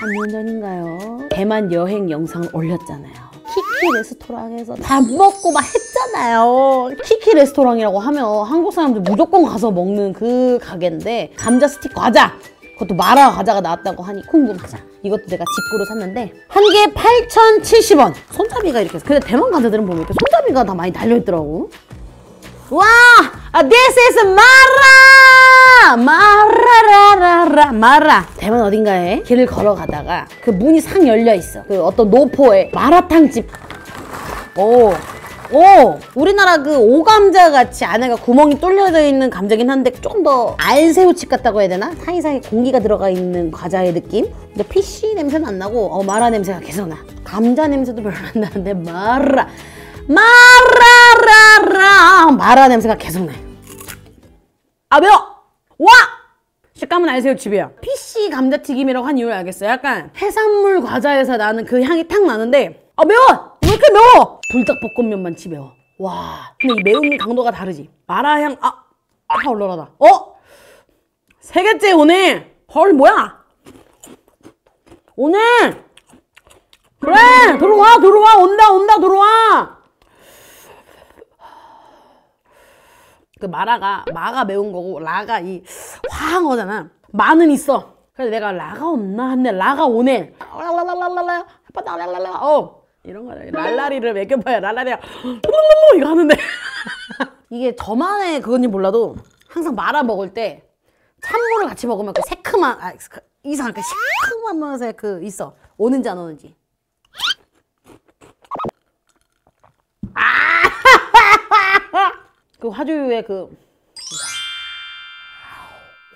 3년 전인가요? 대만 여행 영상을 올렸잖아요. 키키 레스토랑에서 다 먹고 막 했잖아요. 키키 레스토랑이라고 하면 한국 사람들 무조건 가서 먹는 그 가게인데 감자 스틱 과자! 그것도 마라 과자가 나왔다고 하니 콩국 과자 이것도 내가 직구로 샀는데 한 개에 8,070원 손잡이가 이렇게 근데 대만 과자들은 보면 이렇게 손잡이가 다 많이 달려있더라고 와! 아, this is 마라! 마라라라라 마라 대만 어딘가에 길을 걸어가다가 그 문이 상 열려 있어 그 어떤 노포에 마라탕집 오 오! 우리나라 그 오감자 같이 안에가 구멍이 뚫려져 있는 감자긴 한데 좀더 알새우칩 같다고 해야 되나? 사이사이 공기가 들어가 있는 과자의 느낌? 근데 피쉬 냄새는 안 나고 어 마라 냄새가 계속 나 감자 냄새도 별로 안 나는데 마라 마라라라 마라 냄새가 계속 나아 매워! 와! 식감은 아세요 집이야 PC 감자튀김이라고 한 이유를 알겠어요 약간 해산물 과자에서 나는 그 향이 탁 나는데 아 매워! 왜 이렇게 매워! 불닭볶음면 만치 매워 와 근데 이 매운 강도가 다르지 마라향 아! 아 올라가다 어? 세 개째 오늘 헐 뭐야 오늘 그래 들어와 들어와 온다 온다 들어와 그 마라가 마가 매운 거고 라가 이 화한 거잖아 마는 있어 그래서 내가 라가 없나 한데 라가 오네 랄랄랄랄라 해봤다 어 이런 거야 랄라리를 매겨봐요 랄라리야 이거 하는데 이게 저만의 그건지 몰라도 항상 마라 먹을 때 찬물을 같이 먹으면 그 새큼한 아, 그 이상하게 새큼한맛서그 있어 오는지 안 오는지 그화주유의그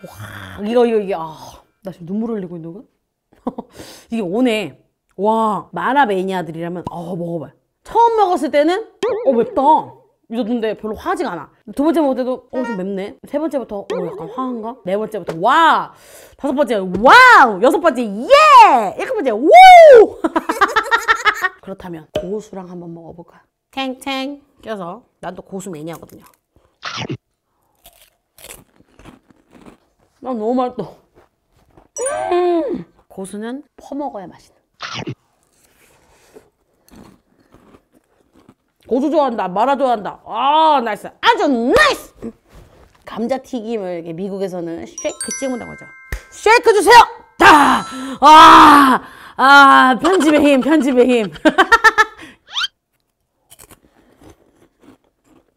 와, 이거 이거 이거 아, 나 지금 눈물 흘리고 있는 거 이게 오네. 와 마라 매니아들이라면 어먹어봐 처음 먹었을 때는 어 맵다 이러던데 별로 화지가 하 않아. 두 번째 먹을 때도 어 좀 맵네. 세 번째부터 어 약간 화한가? 네 번째부터 와 다섯 번째 와우 여섯 번째 예 일곱 번째 오 그렇다면 고수랑 한번 먹어볼까? 탱탱 껴서 난 또 고수 매니아거든요 난 너무 맛있어 음 고수는 퍼먹어야 맛있는 고수 좋아한다 마라 좋아한다 아 나이스 아주 나이스 감자튀김을 미국에서는 쉐이크 찍는다고 하죠 쉐이크 주세요 다! 아! 아! 편집의 힘 편집의 힘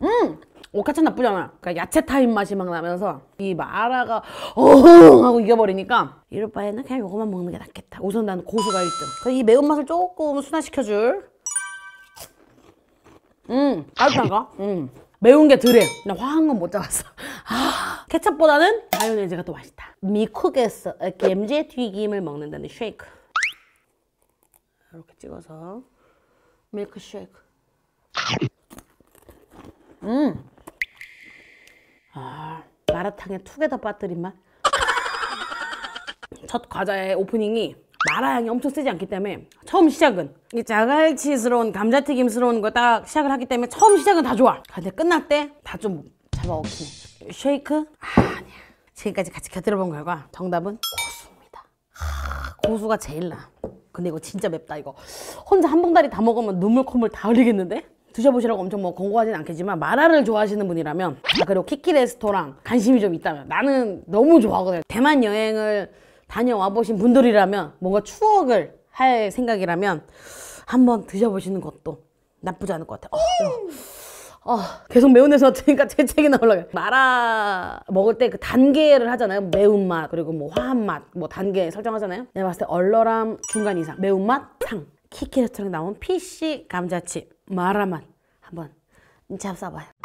음! 오카차 나쁘잖아. 그러니까 야채 타임 맛이 막 나면서 이 마라가 어흥 하고 이겨버리니까 이럴 바에는 그냥 요거만 먹는 게 낫겠다. 우선 나는 고수가 1등. 그이 매운맛을 조금 순화시켜줄 음, 따뜻한가? 음. 매운 게 덜해. 나 화한 건 못 잡았어. 아, 케첩보다는 마요네즈가 더 맛있다. 미국에서 겜제 아, 튀김을 먹는다는 쉐이크. 이렇게 찍어서 밀크쉐이크. 음. 아, 마라탕에 투게더 빠뜨린 맛. 첫 과자의 오프닝이 마라향이 엄청 세지 않기 때문에 처음 시작은 이 자갈치스러운 감자튀김스러운 거 딱 시작을 하기 때문에 처음 시작은 다 좋아 아, 근데 끝날 때 다 좀 잡아먹히네 쉐이크? 아, 아니야 지금까지 같이 곁들여본 결과 정답은 고수입니다 하, 고수가 제일 나 근데 이거 진짜 맵다 이거 혼자 한 봉다리 다 먹으면 눈물 콧물 다 흘리겠는데? 드셔보시라고 엄청 뭐 권고하진 않겠지만 마라를 좋아하시는 분이라면 아, 그리고 키키 레스토랑 관심이 좀 있다면 나는 너무 좋아하거든요 대만 여행을 다녀와 보신 분들이라면 뭔가 추억을 할 생각이라면 한번 드셔보시는 것도 나쁘지 않을 것 같아요 어, 어, 어 계속 매운 데서 어으니까 재채기 나올라요 마라 먹을 때 그 단계를 하잖아요 매운맛 그리고 뭐 화한맛 뭐 단계 설정하잖아요 내가 봤을 때 얼얼함 중간 이상 매운맛 상 키키 레스토랑에 나온 피쉬 감자칩 마라맛 한번 잡숴봐요.